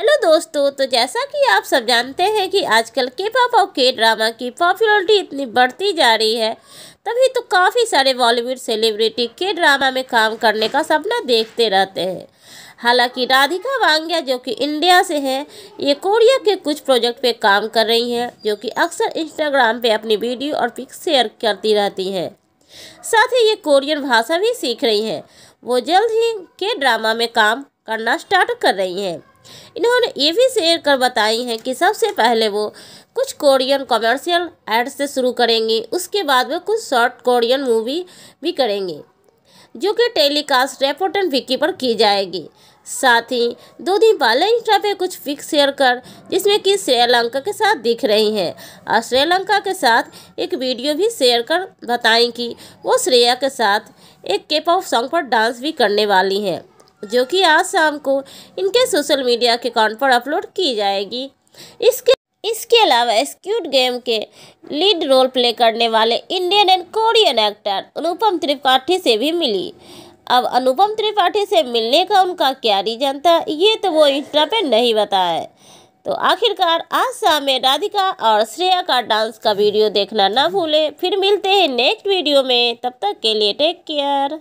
hello दोस्तों तो जैसा कि आप सब जानते हैं कि आजकल के पॉप और के ड्रामा की पॉपुलरिटी इतनी बढ़ती जा रही है तभी तो काफ़ी सारे बॉलीवुड सेलिब्रिटी के ड्रामा में काम करने का सपना देखते रहते हैं हालांकि राधिका वांग्या जो कि इंडिया से हैं ये कोरिया के कुछ प्रोजेक्ट पे काम कर रही हैं जो कि अक्सर इंस्टाग्राम पर अपनी वीडियो और पिक शेयर करती रहती हैं साथ ही ये कोरियन भाषा भी सीख रही हैं वो जल्द ही के ड्रामा में काम करना स्टार्ट कर रही हैं इन्होंने ये भी शेयर कर बताई हैं कि सबसे पहले वो कुछ कोरियन कॉमर्शियल एड्स से शुरू करेंगी उसके बाद वे कुछ शॉर्ट कोरियन मूवी भी करेंगी जो कि टेलीकास्ट रेपोर्ट एंड विकी पर की जाएगी साथ ही दो दिन पहले इंस्टा पे कुछ पिक शेयर कर जिसमें कि श्रीलंका के साथ दिख रही हैं और श्रीलंका के साथ एक वीडियो भी शेयर कर बताएं कि वो श्रेया के साथ एक केप ऑफ सॉन्ग पर डांस भी करने वाली हैं जो कि आज शाम को इनके सोशल मीडिया के अकाउंट पर अपलोड की जाएगी इसके इसके अलावा स्क्यूट गेम के लीड रोल प्ले करने वाले Indian and Korean actor Anupam Tripathi से भी मिली अब अनुपम त्रिपाठी से मिलने का उनका क्या रीजन था ये तो वो इंस्टा पे नहीं बताए तो आखिरकार आज शाम में राधिका और श्रेया का डांस का वीडियो देखना ना भूलें फिर मिलते हैं नेक्स्ट वीडियो में तब तक के लिए टेक केयर